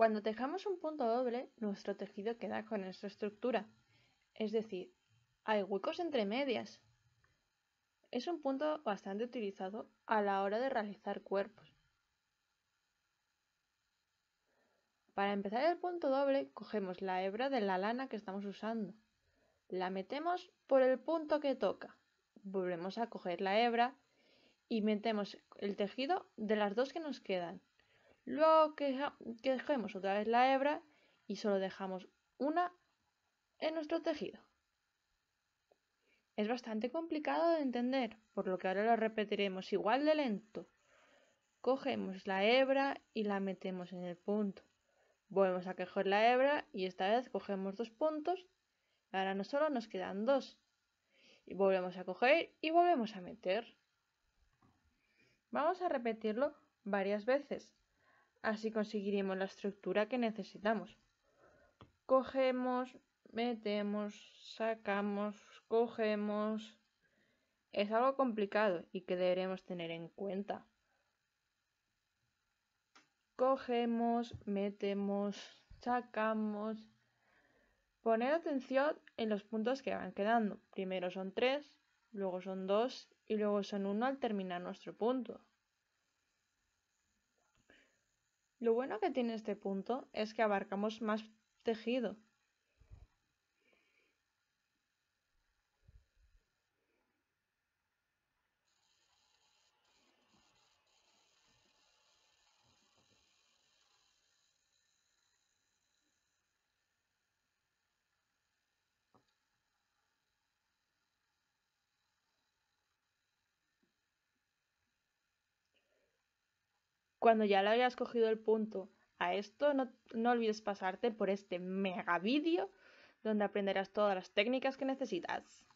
Cuando tejamos un punto doble, nuestro tejido queda con esta estructura, es decir, hay huecos entre medias. Es un punto bastante utilizado a la hora de realizar cuerpos. Para empezar el punto doble, cogemos la hebra de la lana que estamos usando. La metemos por el punto que toca. Volvemos a coger la hebra y metemos el tejido de las dos que nos quedan, Luego que, otra vez la hebra y solo dejamos una en nuestro tejido. Es bastante complicado de entender, por lo que ahora lo repetiremos igual de lento. Cogemos la hebra y la metemos en el punto. Volvemos a coger la hebra y esta vez cogemos dos puntos. Ahora no solo nos quedan dos. Y volvemos a coger y volvemos a meter. Vamos a repetirlo varias veces. Así conseguiremos la estructura que necesitamos. Cogemos, metemos, sacamos, cogemos. Es algo complicado y que deberemos tener en cuenta. Cogemos, metemos, sacamos. Poner atención en los puntos que van quedando. Primero son tres, luego son dos y luego son uno al terminar nuestro punto. Lo bueno que tiene este punto es que abarcamos más tejido, Cuando ya le hayas cogido el punto a esto, no, no olvides pasarte por este mega vídeo donde aprenderás todas las técnicas que necesitas.